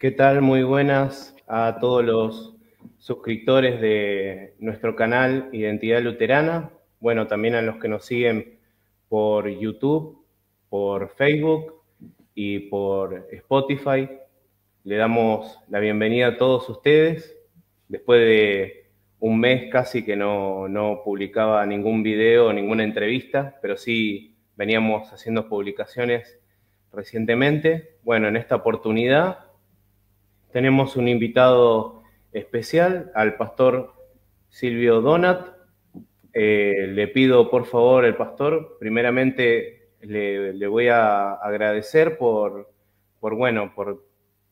¿Qué tal? Muy buenas a todos los suscriptores de nuestro canal Identidad Luterana. Bueno, también a los que nos siguen por YouTube, por Facebook y por Spotify. Le damos la bienvenida a todos ustedes. Después de un mes casi que no, publicaba ningún video, ninguna entrevista, pero sí veníamos haciendo publicaciones recientemente. Bueno, en esta oportunidad tenemos un invitado especial, al pastor Silvio Donat. Eh, le pido, por favor, el pastor, primeramente le, voy a agradecer por, bueno, por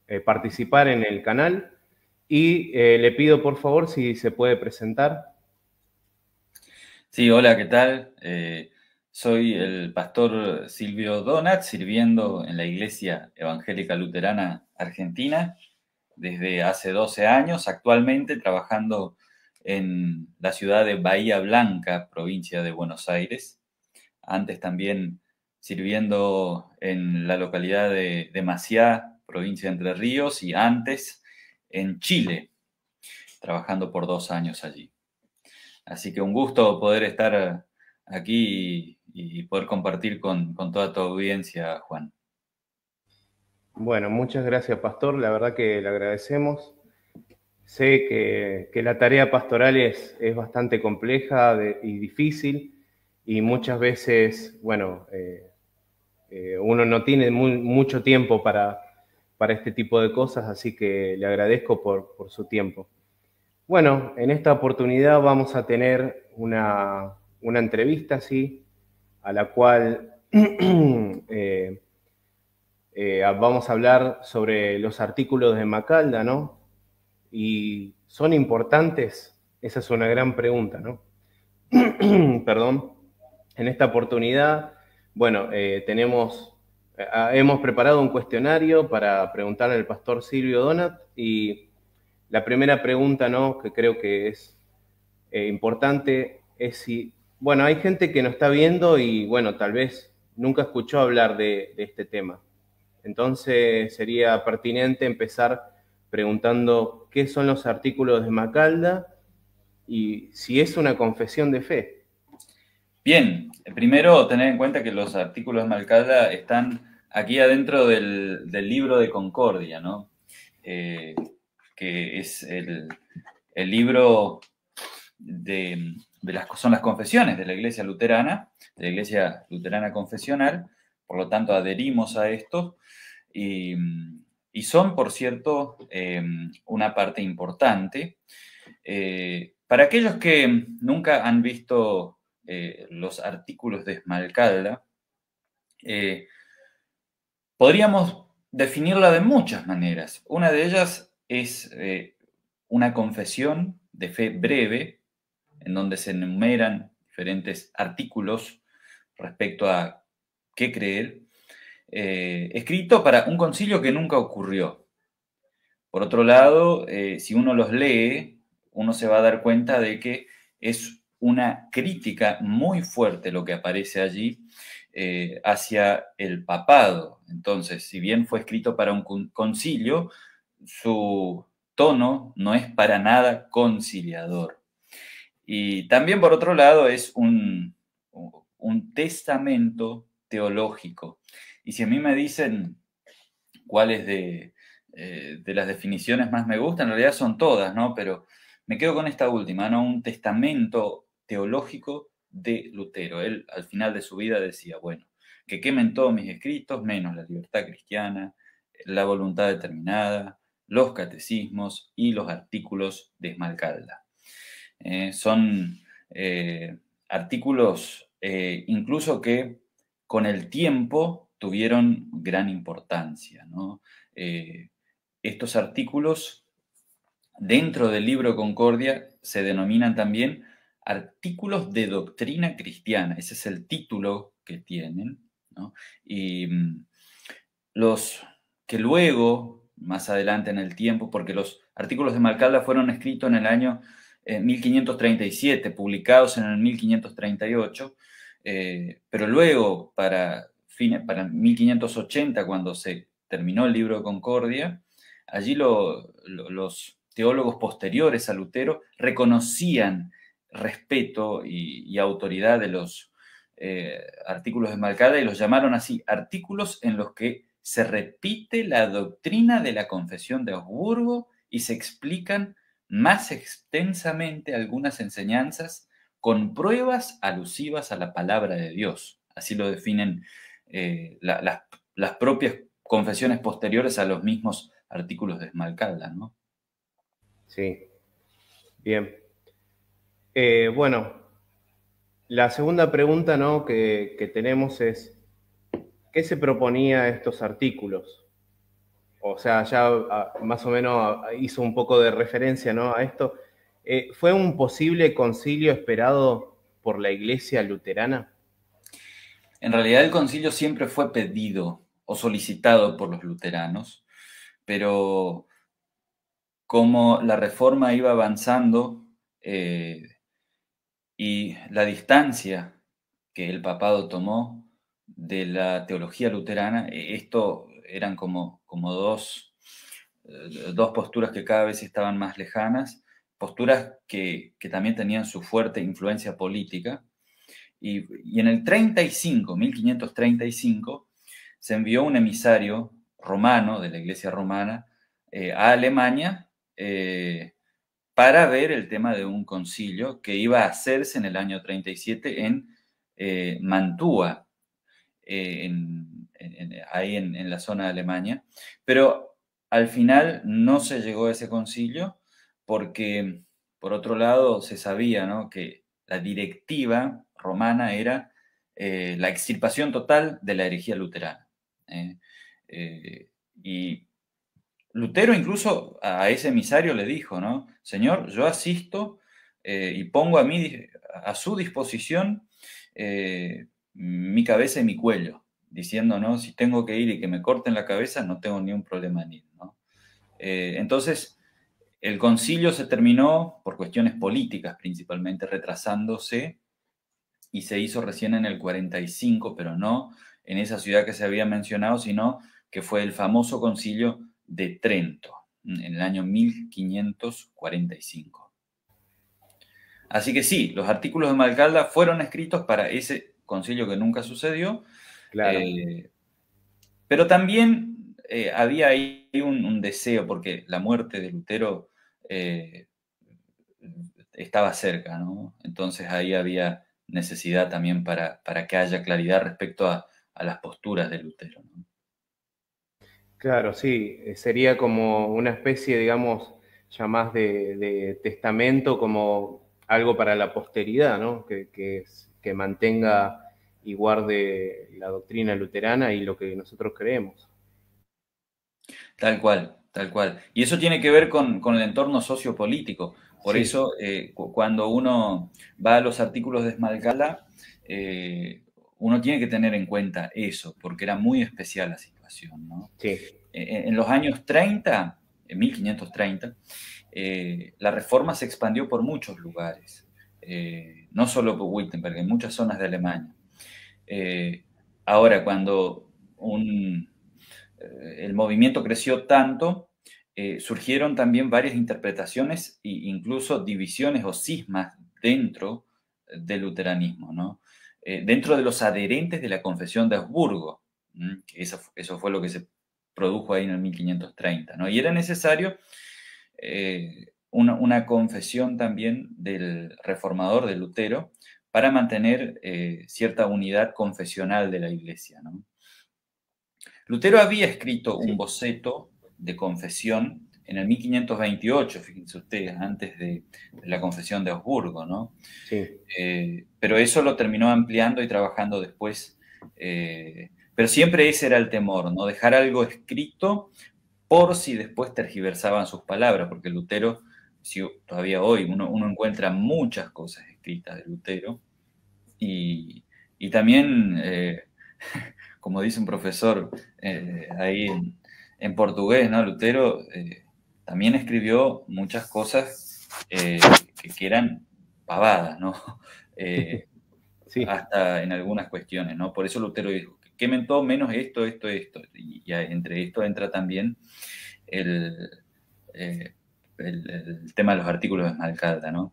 eh, participar en el canal y eh, le pido, por favor, si se puede presentar. Sí, hola, ¿qué tal? soy el pastor Silvio Donat, sirviendo en la Iglesia Evangélica Luterana Argentina desde hace 12 años, actualmente trabajando en la ciudad de Bahía Blanca, provincia de Buenos Aires. Antes también sirviendo en la localidad de, de Maciá, provincia de Entre Ríos, y antes en Chile, trabajando por dos años allí. Así que un gusto poder estar aquí y, poder compartir con toda tu audiencia, Juan. Bueno, muchas gracias, Pastor. La verdad que le agradecemos. Sé que, la tarea pastoral es, bastante compleja y difícil y muchas veces, bueno, eh, eh, uno no tiene mucho tiempo para, para este tipo de cosas, así que le agradezco por, su tiempo. Bueno, en esta oportunidad vamos a tener una, una entrevista, sí, a la cual eh, eh, vamos a hablar sobre los artículos de Macalda, ¿no? ¿Y son importantes? Esa es una gran pregunta, ¿no? Perdón. En esta oportunidad, bueno, eh, tenemos, eh, ah, hemos preparado un cuestionario para preguntarle al pastor Silvio Donat y la primera pregunta, ¿no? Que creo que es importante es si, bueno, hay gente que nos está viendo y, bueno, tal vez nunca escuchó hablar de, de este tema entonces sería pertinente empezar preguntando qué son los artículos de Macalda y si es una confesión de fe. Bien, primero tener en cuenta que los artículos de Macalda están aquí adentro del, libro de Concordia, ¿no? Eh, que es el, libro de, las, son las confesiones de la iglesia luterana, de la iglesia luterana confesional, por lo tanto adherimos a esto y, son, por cierto, eh, una parte importante. Eh, para aquellos que nunca han visto eh, los artículos de Esmalcalda, podríamos definirla de muchas maneras. Una de ellas es una confesión de fe breve, en donde se enumeran diferentes artículos respecto a qué creer, eh, escrito para un concilio que nunca ocurrió. Por otro lado, eh, si uno los lee, uno se va a dar cuenta de que es una crítica muy fuerte lo que aparece allí eh, hacia el papado. Entonces, si bien fue escrito para un concilio, su tono no es para nada conciliador. Y también, por otro lado, es un, un testamento teológico. Y si a mí me dicen cuáles eh, de, las definiciones más me gustan, en realidad son todas, ¿no? Pero me quedo con esta última, ¿no? Un testamento teológico de Lutero. Él al final de su vida decía, bueno, que quemen todos mis escritos, menos la libertad cristiana, la voluntad determinada, los catecismos y los artículos de Esmalcalda. Eh, son eh, artículos incluso que con el tiempo tuvieron gran importancia. Eh, estos artículos dentro del libro Concordia se denominan también artículos de doctrina cristiana. Ese es el título que tienen. Y mm, los que luego, más adelante en el tiempo, porque los artículos de Malcalda fueron escritos en el año 1537, eh, publicados en el 1538, eh, pero luego, para, para 1580, cuando se terminó el libro de Concordia, allí los teólogos posteriores a Lutero reconocían respeto y, autoridad de los eh, artículos de Malcada y los llamaron así artículos en los que se repite la doctrina de la confesión de Augsburgo y se explican más extensamente algunas enseñanzas con pruebas alusivas a la palabra de Dios. Así lo definen eh, las, propias confesiones posteriores a los mismos artículos de Esmalcalda, ¿no? Sí, bien. Eh, bueno, la segunda pregunta ¿no? que, tenemos es, ¿qué se proponía estos artículos? O sea, ya ah, más o menos ah, hizo un poco de referencia ¿no? a esto, eh, ¿Fue un posible concilio esperado por la Iglesia luterana? En realidad el concilio siempre fue pedido o solicitado por los luteranos, pero como la reforma iba avanzando eh, y la distancia que el papado tomó de la teología luterana, e-, esto eran como, como dos, eh, dos posturas que cada vez estaban más lejanas, posturas que, también tenían su fuerte influencia política. Y, en el 35, 1535, se envió un emisario romano de la Iglesia romana eh, a Alemania eh, para ver el tema de un concilio que iba a hacerse en el año 37 en eh, Mantua, ahí en, la zona de Alemania. Pero al final no se llegó a ese concilio porque por otro lado se sabía que la directiva romana era eh, la extirpación total de la herejía luterana. ¿eh? Eh, y Lutero incluso a ese emisario le dijo, ¿no? Señor, yo asisto y pongo a, mí, a su disposición mi cabeza y mi cuello, diciendo, Si tengo que ir y que me corten la cabeza, no tengo ni un problema en ir, entonces, el concilio se terminó por cuestiones políticas principalmente, retrasándose y se hizo recién en el 45, pero no en esa ciudad que se había mencionado, sino que fue el famoso concilio de Trento en el año 1545. Así que sí, los artículos de Malcalda fueron escritos para ese concilio que nunca sucedió, eh, pero también eh, había ahí un, deseo, porque la muerte de Lutero eh, estaba cerca, Entonces ahí había necesidad también para, para que haya claridad respecto a, las posturas de Lutero. Claro, sí, eh, sería como una especie, digamos, ya más de, testamento, como algo para la posteridad, ¿no? que mantenga y guarde la doctrina luterana y lo que nosotros creemos. Tal cual, tal cual. Y eso tiene que ver con, el entorno sociopolítico. Por eso, eh, cuando uno va a los artículos de Esmalcala, eh, uno tiene que tener en cuenta eso, porque era muy especial la situación. ¿no? E, e, en, los años 30, en 1530, eh, la reforma se expandió por muchos lugares, no solo por Wittenberg, en muchas zonas de Alemania. ahora, cuando un eh, el movimiento creció tanto, eh, surgieron también varias interpretaciones e incluso divisiones o cismas dentro eh, del luteranismo, ¿no? dentro de los adherentes de la confesión de Habsburgo. eso, fue lo que se produjo ahí en el 1530. ¿no? Y era necesario una, confesión también del reformador, de Lutero, para mantener cierta unidad confesional de la iglesia. ¿no? Lutero había escrito un boceto de confesión en el 1528, fíjense ustedes, antes de, la confesión de Augsburgo, ¿no? Sí. Eh, pero eso lo terminó ampliando y trabajando después. Eh, pero siempre ese era el temor, ¿no? Dejar algo escrito por si después tergiversaban sus palabras, porque Lutero, si todavía hoy uno, encuentra muchas cosas escritas de Lutero, y, también eh, como dice un profesor eh, ahí en, portugués, ¿no? Lutero eh, también escribió muchas cosas eh, que, eran pavadas, ¿no? Hasta en algunas cuestiones, Por eso Lutero dijo, quemen todo menos esto, esto, esto. Y, entre esto entra también el, tema de los artículos de Malcalda, ¿no?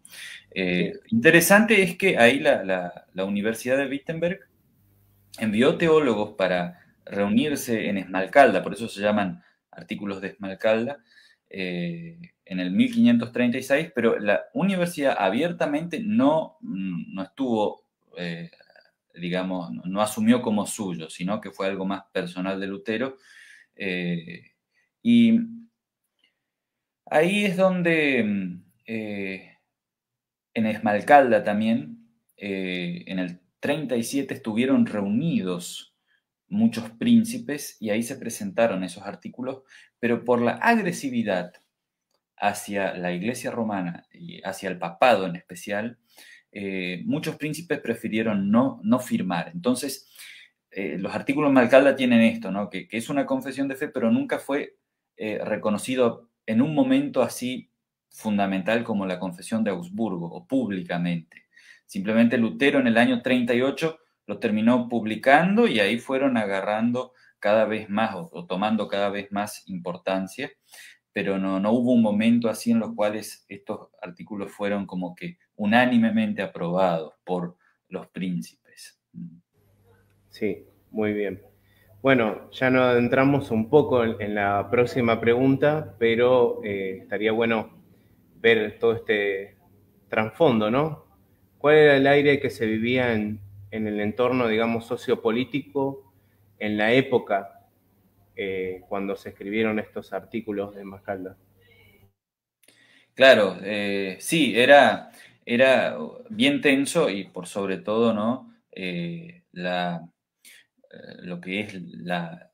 Interesante es que ahí la Universidad de Wittenberg envió teólogos para reunirse en Esmalcalda, por eso se llaman artículos de Esmalcalda, eh, en el 1536, pero la universidad abiertamente no, estuvo, eh, digamos, no asumió como suyo, sino que fue algo más personal de Lutero. Eh, y ahí es donde, en Esmalcalda también, en el 37 estuvieron reunidos muchos príncipes y ahí se presentaron esos artículos, pero por la agresividad hacia la Iglesia romana y hacia el papado en especial, eh, muchos príncipes prefirieron no, no firmar. Entonces, eh, los artículos de Malcalda tienen esto, ¿no? que, es una confesión de fe, pero nunca fue eh, reconocido en un momento así fundamental como la confesión de Augsburgo o públicamente. Simplemente Lutero en el año 38 lo terminó publicando y ahí fueron agarrando cada vez más o, tomando cada vez más importancia, pero no, no hubo un momento así en los cuales estos artículos fueron como que unánimemente aprobados por los príncipes. Sí, muy bien. Bueno, ya nos adentramos un poco en la próxima pregunta, pero eh, estaría bueno ver todo este trasfondo, ¿no? ¿Cuál era el aire que se vivía en, el entorno, digamos, sociopolítico en la época eh, cuando se escribieron estos artículos de Mascalda? Claro, eh, sí, era, era bien tenso y por sobre todo, ¿no? Eh, lo que es la,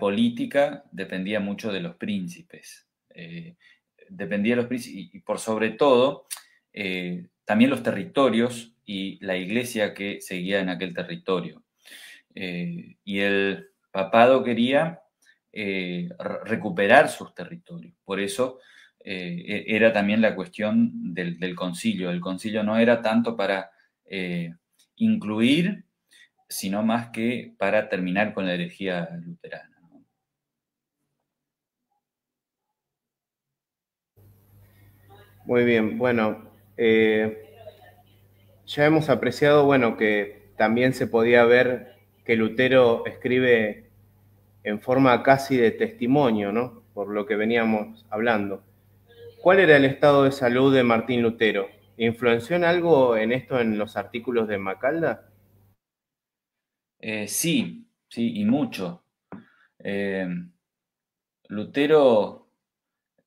política dependía mucho de los príncipes. dependía de los príncipes y, por sobre todo también los territorios y la iglesia que seguía en aquel territorio. Eh, y el papado quería eh, recuperar sus territorios. Por eso eh, e-, era también la cuestión del, concilio. El concilio no era tanto para incluir, sino más que para terminar con la herejía luterana. Muy bien, bueno, eh, ya hemos apreciado, bueno, que también se podía ver que Lutero escribe en forma casi de testimonio, ¿no? Por lo que veníamos hablando. ¿Cuál era el estado de salud de Martín Lutero? ¿Influenció en algo en esto en los artículos de Macalda? Eh, sí, sí, y mucho. Eh, Lutero,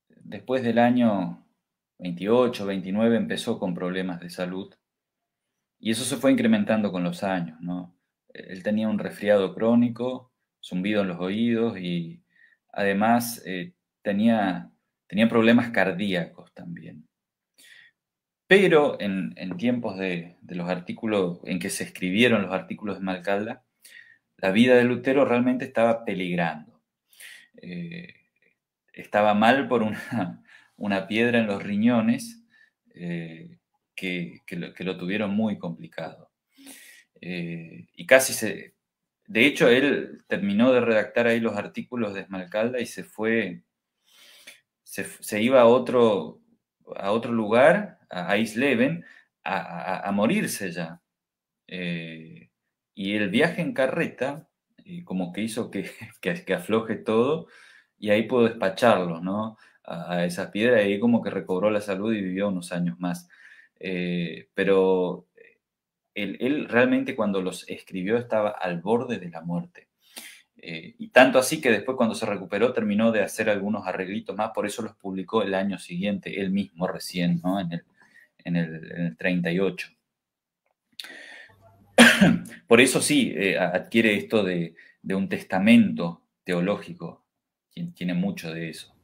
después del año 28, 29 empezó con problemas de salud y eso se fue incrementando con los años, ¿no? Él tenía un resfriado crónico, zumbido en los oídos y además eh, tenía, tenía problemas cardíacos también. Pero en, tiempos de, los artículos, en que se escribieron los artículos de Malcalda, la vida de Lutero realmente estaba peligrando. Eh, estaba mal por una, una piedra en los riñones eh, que, lo, tuvieron muy complicado. Eh, y casi se... De hecho, él terminó de redactar ahí los artículos de Esmalcalda y se fue, se, iba a otro, a otro lugar, a Isleven, a, a, morirse ya. Eh, y el viaje en carreta, como que hizo que, que, que afloje todo, y ahí pudo despacharlo, ¿no? a esas piedras y ahí como que recobró la salud y vivió unos años más. Eh, pero eh, él, realmente cuando los escribió estaba al borde de la muerte. Eh, y tanto así que después cuando se recuperó terminó de hacer algunos arreglitos más, por eso los publicó el año siguiente, él mismo recién, en, el, 38. Por eso sí adquiere esto de, de, un testamento teológico, tiene mucho de eso.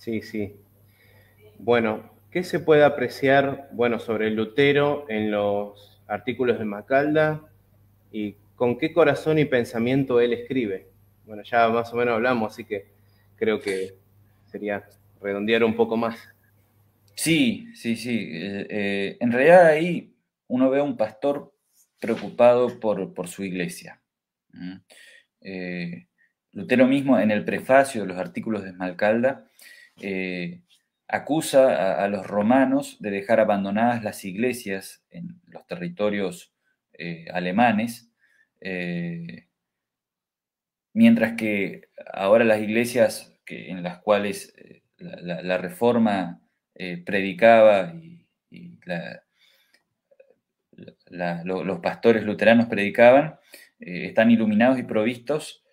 Sí, sí. Bueno, ¿qué se puede apreciar, bueno, sobre Lutero en los artículos de Macalda y con qué corazón y pensamiento él escribe? Bueno, ya más o menos hablamos, así que creo que sería redondear un poco más. Sí, sí, sí. Eh, eh, en realidad ahí uno ve a un pastor preocupado por, por su iglesia. Eh, Lutero mismo en el prefacio de los artículos de Esmalcalda eh, acusa a, los romanos de dejar abandonadas las iglesias en los territorios eh, alemanes, eh, mientras que ahora las iglesias en las cuales la, reforma predicaba y, los pastores luteranos predicaban, están iluminados y provistos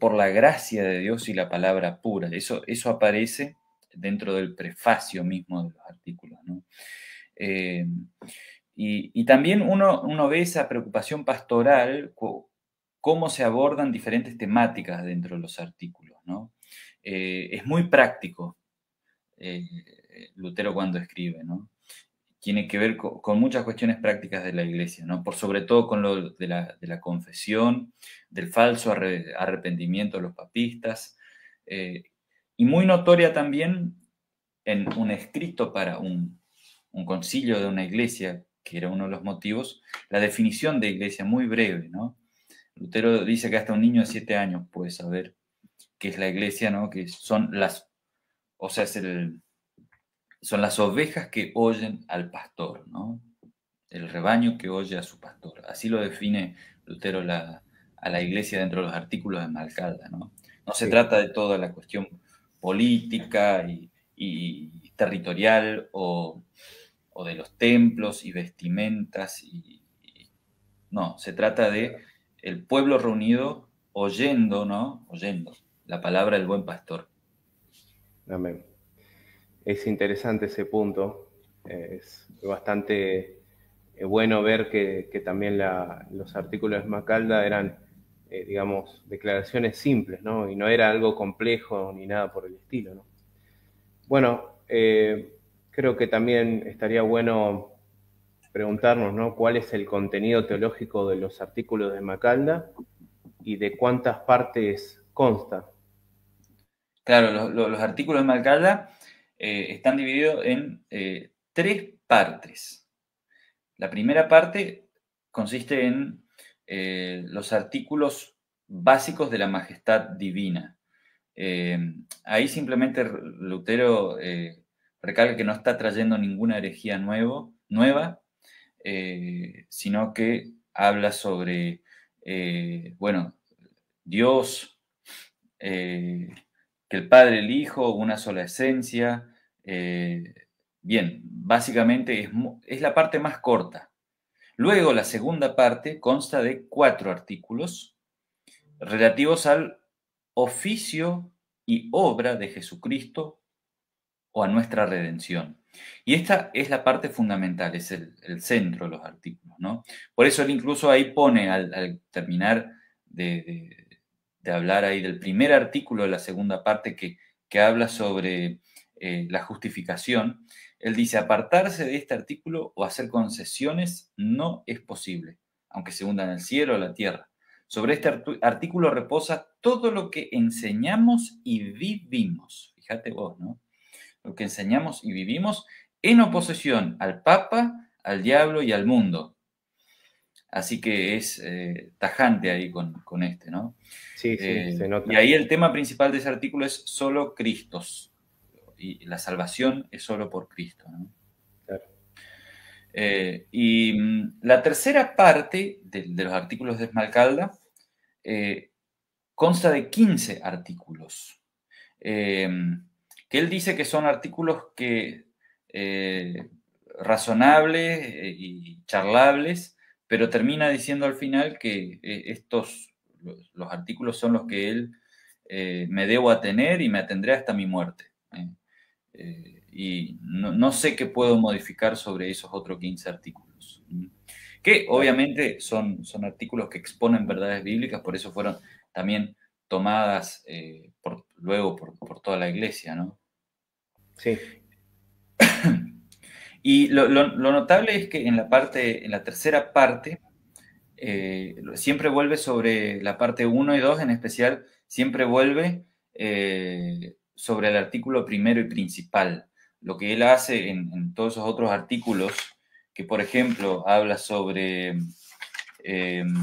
por la gracia de Dios y la palabra pura. Eso, eso aparece dentro del prefacio mismo de los artículos. ¿no? Eh, y, también uno, ve esa preocupación pastoral, cómo se abordan diferentes temáticas dentro de los artículos. ¿no? Eh, es muy práctico eh, Lutero cuando escribe, ¿no? tiene que ver con, muchas cuestiones prácticas de la iglesia, ¿no? Por sobre todo con lo de la, confesión, del falso arrepentimiento de los papistas, y muy notoria también en un escrito para un, concilio de una iglesia, que era uno de los motivos, la definición de iglesia muy breve, ¿no? Lutero dice que hasta un niño de siete años puede saber qué es la iglesia, ¿no? Que son las, o sea, son las ovejas que oyen al pastor, ¿no? El rebaño que oye a su pastor. Así lo define Lutero a la iglesia dentro de los artículos de Malcalda, ¿no? se trata de toda la cuestión política y, territorial o, de los templos y vestimentas. Y, no, se trata de el pueblo reunido oyendo, ¿no? Oyendo la palabra del buen pastor. Amén. Es interesante ese punto. Es bastante eh, bueno ver que, también los artículos de Macalda eran eh, digamos, declaraciones simples, ¿no? Y no era algo complejo ni nada por el estilo, ¿no? Bueno, eh, creo que también estaría bueno preguntarnos, ¿no? ¿Cuál es el contenido teológico de los artículos de Macalda y de cuántas partes consta? Claro, los artículos de Macalda eh, están divididos en tres partes. La primera parte consiste en eh, los artículos básicos de la majestad divina. Eh, ahí simplemente Lutero eh, recalca que no está trayendo ninguna herejía nueva, eh, sino que habla sobre, bueno, Dios, que el Padre, el Hijo, una sola esencia. bien, básicamente es la parte más corta Luego, la segunda parte consta de cuatro artículos relativos al oficio y obra de Jesucristo o a nuestra redención. Y esta es la parte fundamental, es el, centro de los artículos, ¿no? Por eso él incluso ahí pone, al, terminar de, hablar ahí del primer artículo de la segunda parte que, habla sobre eh, la justificación, él dice, apartarse de este artículo o hacer concesiones no es posible, aunque se hundan el cielo o la tierra. Sobre este artículo reposa todo lo que enseñamos y vivimos. Fíjate vos, ¿no? Lo que enseñamos y vivimos en oposición al Papa, al diablo y al mundo. Así que es eh, tajante ahí con, este, ¿no? Sí, sí, eh, se nota. Y ahí el tema principal de ese artículo es solo Cristos y la salvación es solo por Cristo. ¿no? Eh, y mm, la tercera parte de, los artículos de Esmalcalda eh, consta de 15 artículos, eh, que él dice que son artículos que razonables y charlables, pero termina diciendo al final que estos, los, artículos son los que él me debo atener y me atendré hasta mi muerte y no, sé qué puedo modificar sobre esos otros 15 artículos, que obviamente son, son artículos que exponen verdades bíblicas, por eso fueron también tomadas eh, luego por, toda la iglesia, ¿no? Sí. Y lo, notable es que en la, parte, en la tercera parte, eh, siempre vuelve sobre la parte 1 y 2, en especial, siempre vuelve eh, sobre el artículo primero y principal. Lo que él hace en, todos esos otros artículos, que por ejemplo habla sobre, em,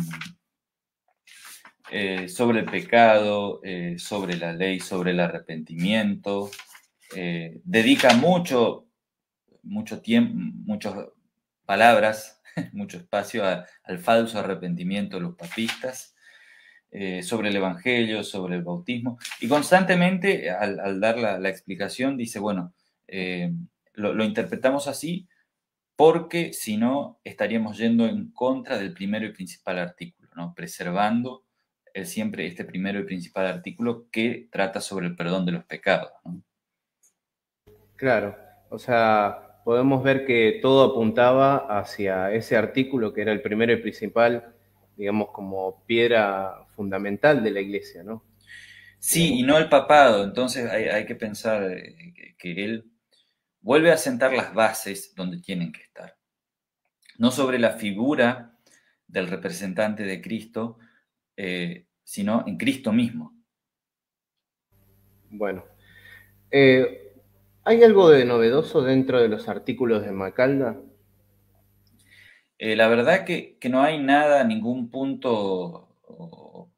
eh, sobre el pecado, eh, sobre la ley, sobre el arrepentimiento, eh, dedica mucho, mucho tiempo, muchas palabras, mucho espacio al falso arrepentimiento de los papistas eh, sobre el Evangelio, sobre el bautismo, y constantemente eh, al, dar la, explicación dice, bueno, eh, lo, interpretamos así porque si no estaríamos yendo en contra del primero y principal artículo, ¿no? preservando siempre este primero y principal artículo que trata sobre el perdón de los pecados. Claro, o sea, podemos ver que todo apuntaba hacia ese artículo que era el primero y principal digamos, como piedra fundamental de la iglesia, ¿no? Sí, y no el papado, entonces hay, que pensar eh, que, él vuelve a sentar las bases donde tienen que estar, no sobre la figura del representante de Cristo, eh, sino en Cristo mismo. Bueno, eh, ¿hay algo de novedoso dentro de los artículos de Macalda? Eh, la verdad que, que, no hay nada, ningún punto o,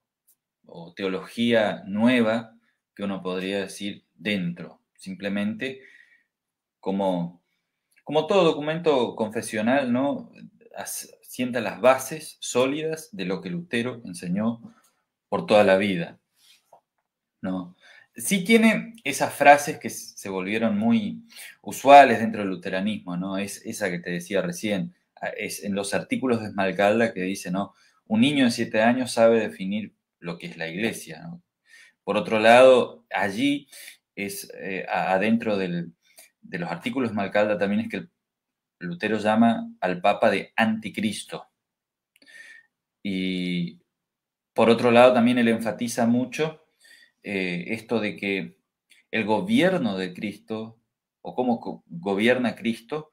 teología nueva que uno podría decir dentro. Simplemente, como, como todo documento confesional, ¿no? sienta las bases sólidas de lo que Lutero enseñó por toda la vida. ¿no? Sí tiene esas frases que se volvieron muy usuales dentro del luteranismo, ¿no? Es esa que te decía recién, es en los artículos de Esmalcalda que dice, ¿no? Un niño de siete años sabe definir lo que es la iglesia, Por otro lado, allí es eh, adentro de los artículos de Esmalcalda también es que Lutero llama al Papa de anticristo. Y por otro lado, también él enfatiza mucho eh, esto de que el gobierno de Cristo, o cómo gobierna Cristo,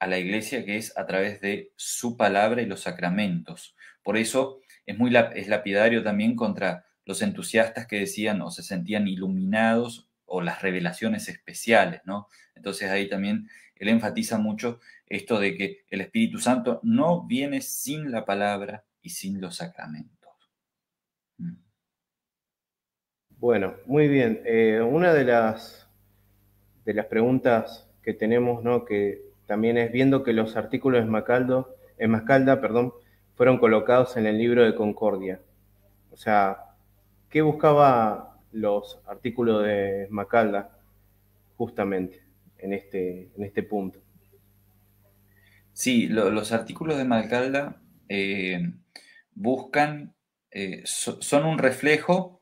a la iglesia que es a través de su palabra y los sacramentos. Por eso es muy es lapidario también contra los entusiastas que decían o se sentían iluminados o las revelaciones especiales, ¿no? Entonces ahí también él enfatiza mucho esto de que el Espíritu Santo no viene sin la palabra y sin los sacramentos. Mm. Bueno, muy bien. Eh, una de las, de las preguntas que tenemos, ¿no? Que también es viendo que los artículos de Macaldo, perdón, fueron colocados en el libro de Concordia. O sea, ¿qué buscaba los artículos de Macalda justamente en este, en este punto? Sí, los artículos de Macalda eh, buscan, eh, son un reflejo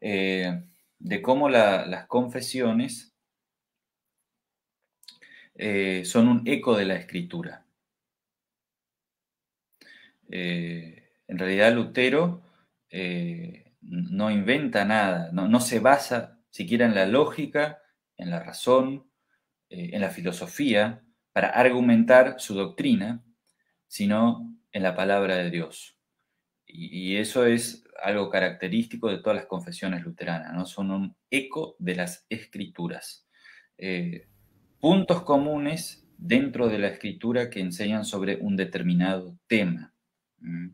eh, de cómo las confesiones eh, son un eco de la escritura. Eh, en realidad Lutero eh, no inventa nada, no, se basa siquiera en la lógica, en la razón, en la filosofía para argumentar su doctrina, sino en la palabra de Dios. Y, eso es algo característico de todas las confesiones luteranas, son un eco de las escrituras puntos comunes dentro de la escritura que enseñan sobre un determinado tema. Mm.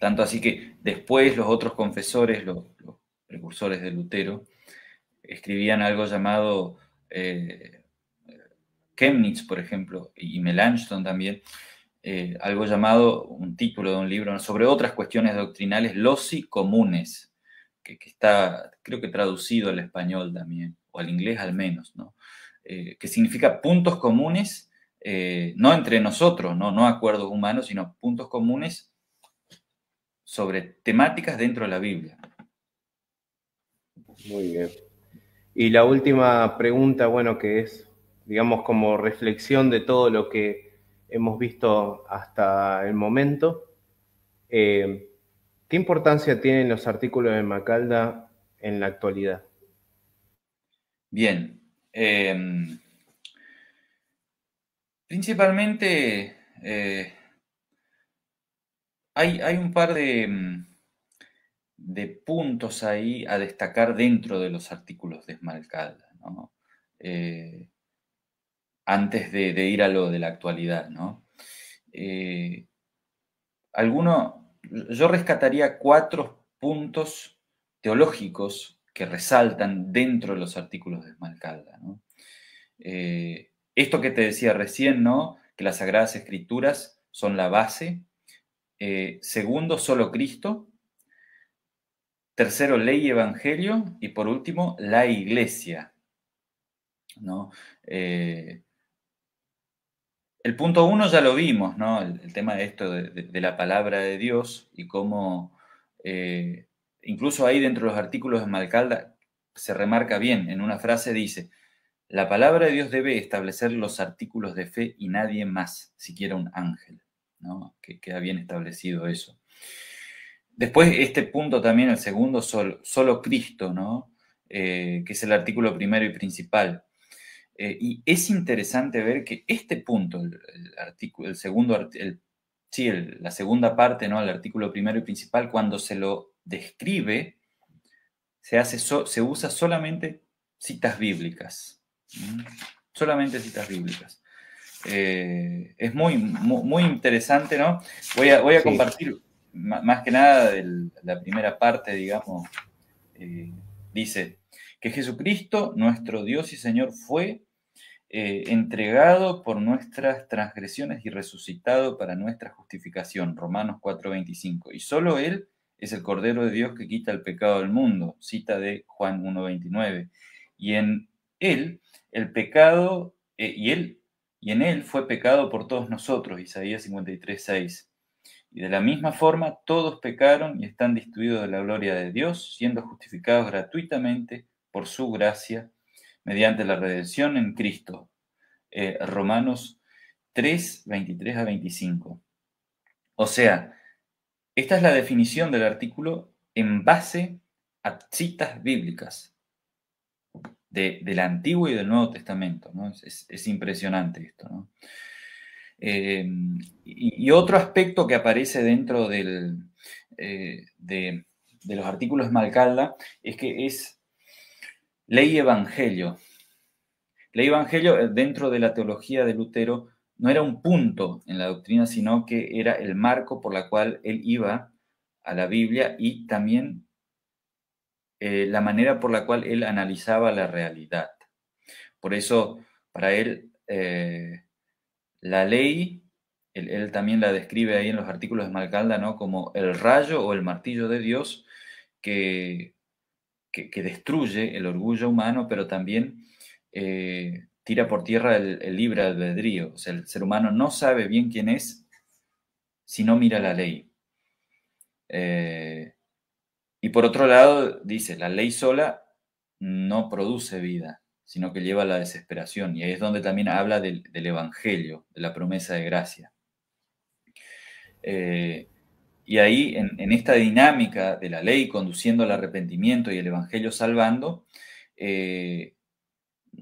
Tanto así que después los otros confesores, los, precursores de Lutero, escribían algo llamado eh, Chemnitz, por ejemplo, y Melanchthon también, eh, algo llamado, un título de un libro sobre otras cuestiones doctrinales, los y comunes, que, está, creo que traducido al español también, o al inglés al menos, ¿no? Eh, que significa puntos comunes, eh, no entre nosotros, ¿no? no acuerdos humanos, sino puntos comunes sobre temáticas dentro de la Biblia. Muy bien. Y la última pregunta, bueno, que es, digamos, como reflexión de todo lo que hemos visto hasta el momento. Eh, ¿Qué importancia tienen los artículos de Macalda en la actualidad? Bien, Em, principalmente eh, hay, un par de, mm, de, puntos ahí a destacar dentro de los artículos de Esmalcalda. Eh, antes de, ir a lo de la actualidad, ¿no? Eh, alguno, yo rescataría cuatro puntos teológicos que resaltan dentro de los artículos de Esmalcalda. Eh, esto que te decía recién, ¿no? que las Sagradas Escrituras son la base. Eh, segundo, solo Cristo. Tercero, ley y evangelio. Y por último, la iglesia. Eh, el punto uno ya lo vimos, el, tema de esto de, la palabra de Dios y cómo incluso ahí dentro de los artículos de Malcalda se remarca bien, en una frase dice, la palabra de Dios debe establecer los artículos de fe y nadie más, siquiera un ángel, ¿no? Que queda bien establecido eso. Después este punto también, el segundo, solo, solo Cristo, ¿no? Eh, que es el artículo primero y principal. Eh, y es interesante ver que este punto, el, artículo, el segundo, el, sí, la segunda parte, ¿no? El artículo primero y principal, cuando se lo describe, se, hace se usa solamente citas bíblicas. Solamente citas bíblicas. Eh, es muy, muy, interesante, ¿no? Voy a, voy a compartir más que nada la primera parte, digamos. Eh, dice que Jesucristo, nuestro Dios y Señor, fue eh, entregado por nuestras transgresiones y resucitado para nuestra justificación, Romanos 4:25. Y solo Él es el Cordero de Dios que quita el pecado del mundo, cita de Juan 1.29. Y en él, el pecado, eh, y él, y en él fue pecado por todos nosotros, Isaías 53.6. Y de la misma forma, todos pecaron y están destruidos de la gloria de Dios, siendo justificados gratuitamente por su gracia, mediante la redención en Cristo. Eh, Romanos 3, a 25. O sea, esta es la definición del artículo en base a citas bíblicas del Antiguo y del Nuevo Testamento. Es, impresionante esto. Eh, y, otro aspecto que aparece dentro eh, de, de, los artículos de Malcalda es que es ley evangelio. Ley evangelio eh, dentro de la teología de Lutero no era un punto en la doctrina, sino que era el marco por la cual él iba a la Biblia y también eh, la manera por la cual él analizaba la realidad. Por eso, para él, eh, la ley, él, también la describe ahí en los artículos de Malcalda, ¿no? Como el rayo o el martillo de Dios que, que, destruye el orgullo humano, pero también eh, tira por tierra el, libre albedrío. O sea, el ser humano no sabe bien quién es si no mira la ley. Eh, y por otro lado, dice, la ley sola no produce vida, sino que lleva a la desesperación. Y ahí es donde también habla del, Evangelio, de la promesa de gracia. Eh, y ahí, en, esta dinámica de la ley conduciendo al arrepentimiento y el Evangelio salvando, eh,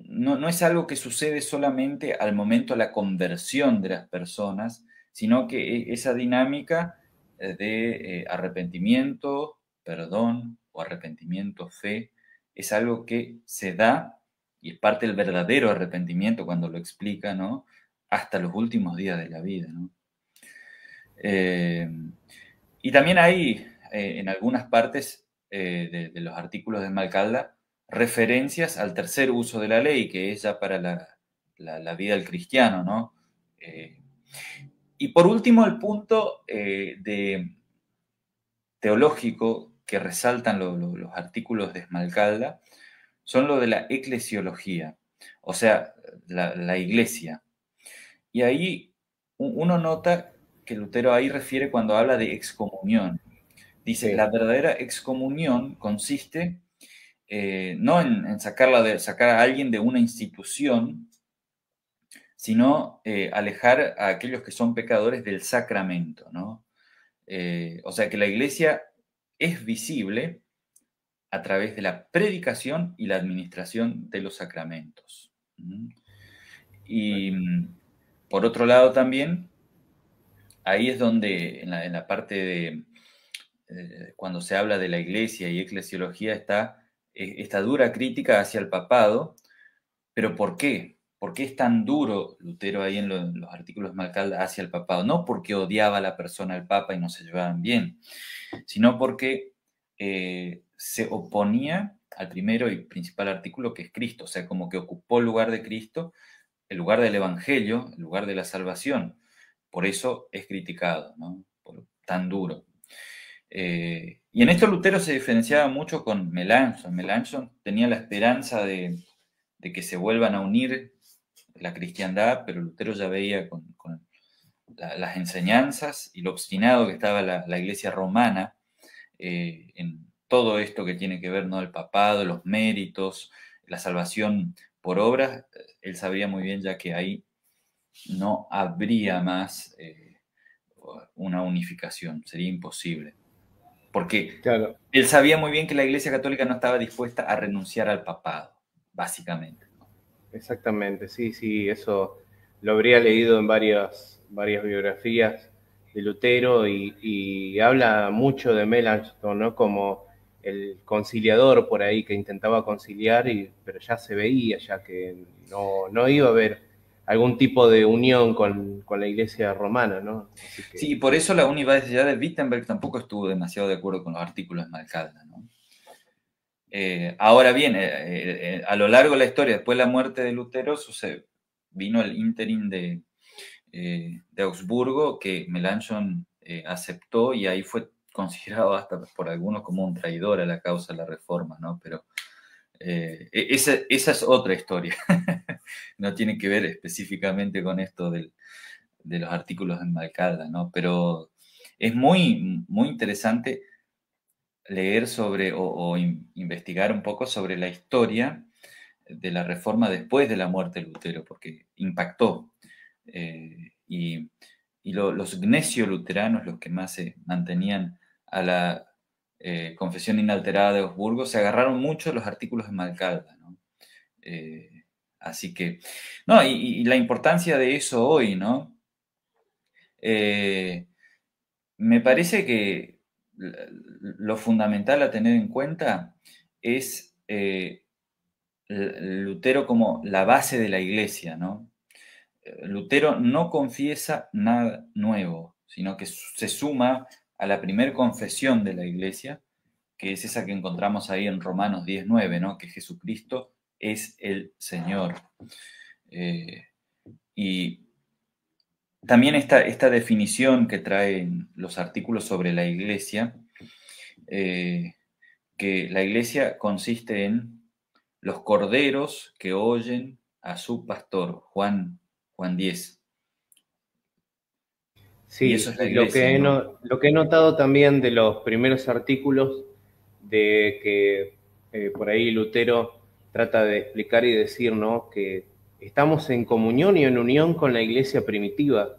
no, es algo que sucede solamente al momento de la conversión de las personas, sino que e, esa dinámica eh, de eh, arrepentimiento, perdón o arrepentimiento, fe, es algo que se da y es parte del verdadero arrepentimiento cuando lo explica, Hasta los últimos días de la vida, eh, y también hay en algunas partes de, de, los artículos de Malcalda referencias al tercer uso de la ley, que es ya para la, vida del cristiano, ¿no? Eh, y por último, el punto eh, de, teológico que resaltan los artículos de Esmalcalda son lo de la eclesiología, o sea, la, la iglesia. Y ahí uno nota que Lutero ahí refiere cuando habla de excomunión. Dice, la verdadera excomunión consiste eh, no en, sacarla de, sacar a alguien de una institución, sino eh, alejar a aquellos que son pecadores del sacramento, ¿no? Eh, o sea que la iglesia es visible a través de la predicación y la administración de los sacramentos. Y mm, por otro lado también, ahí es donde en la, en la parte de, cuando se habla de la iglesia y eclesiología está eh, esta dura crítica hacia el papado, pero ¿por qué? ¿Por qué es tan duro Lutero ahí en, los artículos Macalda hacia el papado? No porque odiaba a la persona al papa y no se llevaban bien, sino porque eh, se oponía al primero y principal artículo que es Cristo, o sea, como que ocupó el lugar de Cristo, el lugar del Evangelio, el lugar de la salvación. Por eso es criticado, tan duro. Eh, y en esto Lutero se diferenciaba mucho con Melancho, Melanchthon tenía la esperanza de, que se vuelvan a unir la cristiandad, pero Lutero ya veía con, las enseñanzas y lo obstinado que estaba la, iglesia romana eh, en todo esto que tiene que ver ¿no? el papado, los méritos, la salvación por obras. Él sabía muy bien ya que ahí no habría más eh, una unificación, sería imposible porque claro. él sabía muy bien que la Iglesia Católica no estaba dispuesta a renunciar al papado, básicamente. Exactamente, sí, sí, eso lo habría leído en varias, varias biografías de Lutero y, habla mucho de Melanchthon, ¿no? Como el conciliador por ahí que intentaba conciliar, y, pero ya se veía ya que no, no iba a haber algún tipo de unión con, la iglesia romana, ¿no? Sí, y por eso la Universidad de Wittenberg tampoco estuvo demasiado de acuerdo con los artículos de Malcalda, ¿no? Eh, ahora bien, eh, eh, a lo largo de la historia, después de la muerte de Lutero, sucede, vino el interim de, de Augsburgo que Melanchon aceptó y ahí fue considerado hasta por algunos como un traidor a la causa de la reforma, ¿no? Pero eh, e, esa, es otra historia. no tiene que ver específicamente con esto de los artículos en Malcalda, ¿no? Pero es muy, muy interesante leer sobre o, investigar un poco sobre la historia de la reforma después de la muerte de Lutero, porque impactó. Eh, y, los gnesio luteranos, los que más se mantenían a la, eh, Confesión Inalterada de Osburgo, se agarraron mucho los artículos de Malcalda. Eh, así que, no, y, la importancia de eso hoy, ¿no? Eh, me parece que lo fundamental a tener en cuenta es Lutero como la base de la iglesia, ¿no? Lutero no confiesa nada nuevo, sino que se suma a la primer confesión de la iglesia, que es esa que encontramos ahí en Romanos 19, ¿no? que Jesucristo es el Señor. Eh, y también esta, esta, definición que traen los artículos sobre la iglesia, eh, que la iglesia consiste en los corderos que oyen a su pastor, Juan, Juan 10. Sí, lo, que he notado también de los primeros artículos de que eh, por ahí Lutero trata de explicar y decir, ¿no? Que estamos en comunión y en unión con la iglesia primitiva,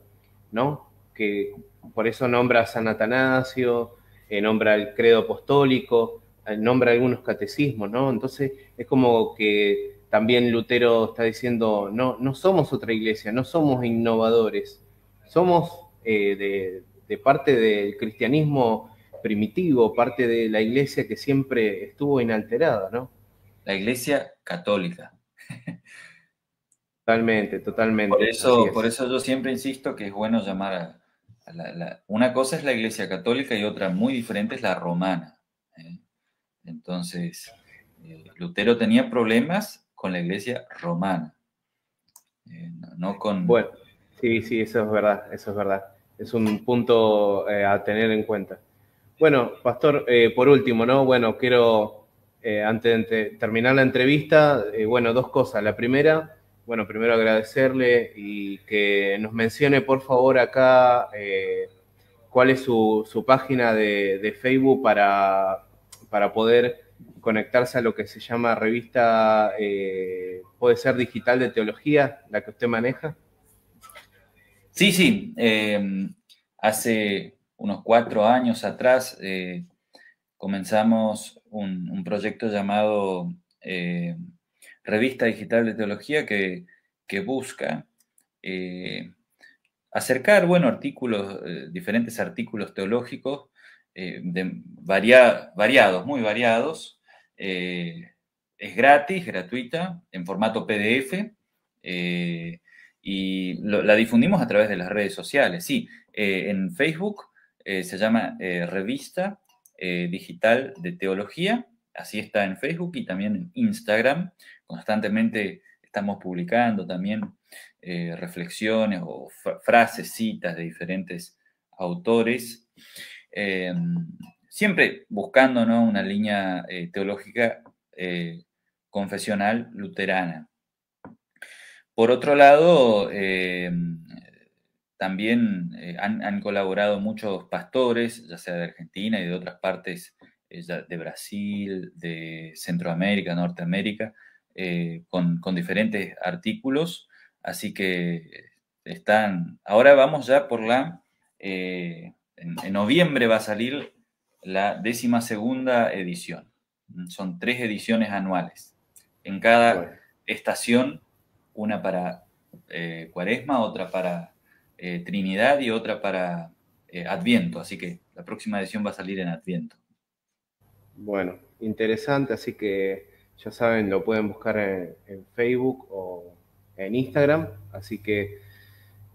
¿no? Que por eso nombra a San Atanasio, eh, nombra el credo apostólico, eh, nombra algunos catecismos, ¿no? Entonces es como que también Lutero está diciendo, no, no somos otra iglesia, no somos innovadores, somos eh, de, parte del cristianismo primitivo, parte de la iglesia que siempre estuvo inalterada, ¿no? La iglesia católica. Totalmente, totalmente. Por eso, por eso yo siempre insisto que es bueno llamar a, la, Una cosa es la iglesia católica y otra muy diferente es la romana. ¿eh? Entonces, eh, Lutero tenía problemas con la iglesia romana, no con... Bueno Sí, sí, eso es verdad, eso es verdad. Es un punto eh, a tener en cuenta. Bueno, Pastor, eh, por último, ¿no? Bueno, quiero, eh, antes de terminar la entrevista, bueno, dos cosas. La primera, bueno, primero agradecerle y que nos mencione, por favor, acá cuál es su, página de, Facebook para, para poder conectarse a lo que se llama revista, puede ser digital de teología, la que usted maneja. Sí, sí. Em, hace unos cuatro años atrás eh, comenzamos un, proyecto llamado eh, Revista Digital de Teología que, busca eh, acercar, bueno, artículos, diferentes artículos teológicos variados, muy variados. es gratis, gratuita, en formato PDF y la difundimos a través de las redes sociales. Sí, eh, en Facebook eh, se llama eh, Revista Digital de Teología, así está en Facebook y también en Instagram. Constantemente estamos publicando también reflexiones o frases, citas de diferentes autores. siempre buscando una línea teológica confesional luterana. Por otro lado, eh, también eh, han, colaborado muchos pastores, ya sea de Argentina y de otras partes eh, de Brasil, de Centroamérica, Norteamérica, con, diferentes artículos. Así que están. Ahora vamos ya por la. En, noviembre va a salir la décima segunda edición. Son tres ediciones anuales. En cada estación una para eh, Cuaresma, otra para eh, Trinidad y otra para eh, Adviento. Así que la próxima edición va a salir en Adviento. Bueno, interesante, así que ya saben, lo pueden buscar en, Facebook o en Instagram, así que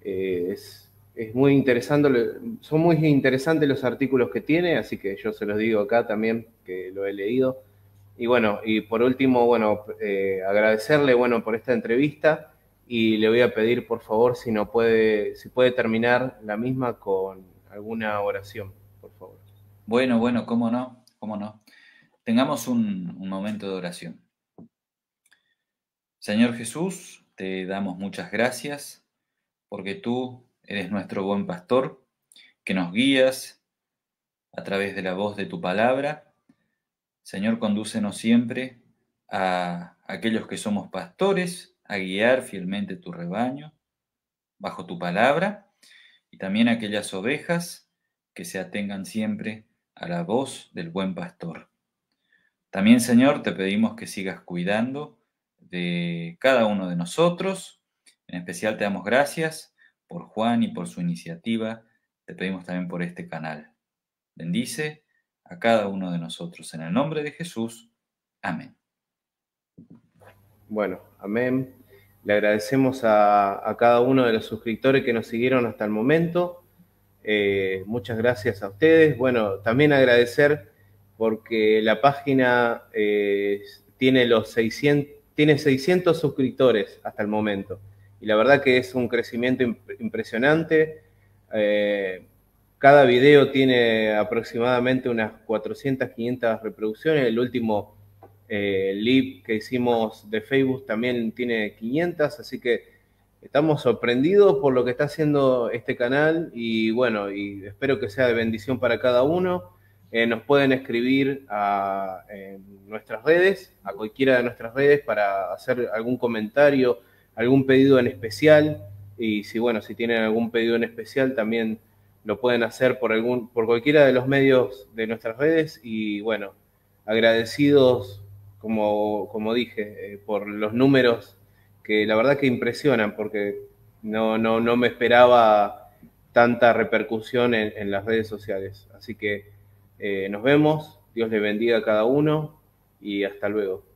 es, muy interesante, son muy interesantes los artículos que tiene, así que yo se los digo acá también, que lo he leído y bueno, y por último, bueno, eh, agradecerle, bueno, por esta entrevista y le voy a pedir, por favor, si no puede, si puede terminar la misma con alguna oración, por favor. Bueno, bueno, cómo no, cómo no. Tengamos un momento de oración. Señor Jesús, te damos muchas gracias porque tú eres nuestro buen pastor que nos guías a través de la voz de tu palabra Señor, condúcenos siempre a aquellos que somos pastores, a guiar fielmente tu rebaño bajo tu palabra, y también aquellas ovejas que se atengan siempre a la voz del buen pastor. También, Señor, te pedimos que sigas cuidando de cada uno de nosotros. En especial te damos gracias por Juan y por su iniciativa. Te pedimos también por este canal. Bendice cada uno de nosotros. En el nombre de Jesús. Amén. Bueno, amén. Le agradecemos a, cada uno de los suscriptores que nos siguieron hasta el momento. Eh, muchas gracias a ustedes. Bueno, también agradecer porque la página eh, tiene los 600, tiene 600 suscriptores hasta el momento. Y la verdad que es un crecimiento impresionante. Eh, cada video tiene aproximadamente unas 400, 500 reproducciones. El último eh, live que hicimos de Facebook también tiene 500, así que estamos sorprendidos por lo que está haciendo este canal y bueno, y espero que sea de bendición para cada uno. Eh, nos pueden escribir a nuestras redes, a cualquiera de nuestras redes para hacer algún comentario, algún pedido en especial y si bueno, si tienen algún pedido en especial también lo pueden hacer por, algún, por cualquiera de los medios de nuestras redes y bueno, agradecidos, como, como dije, eh, por los números que la verdad que impresionan porque no, no, no me esperaba tanta repercusión en, las redes sociales. Así que eh, nos vemos, Dios le bendiga a cada uno y hasta luego.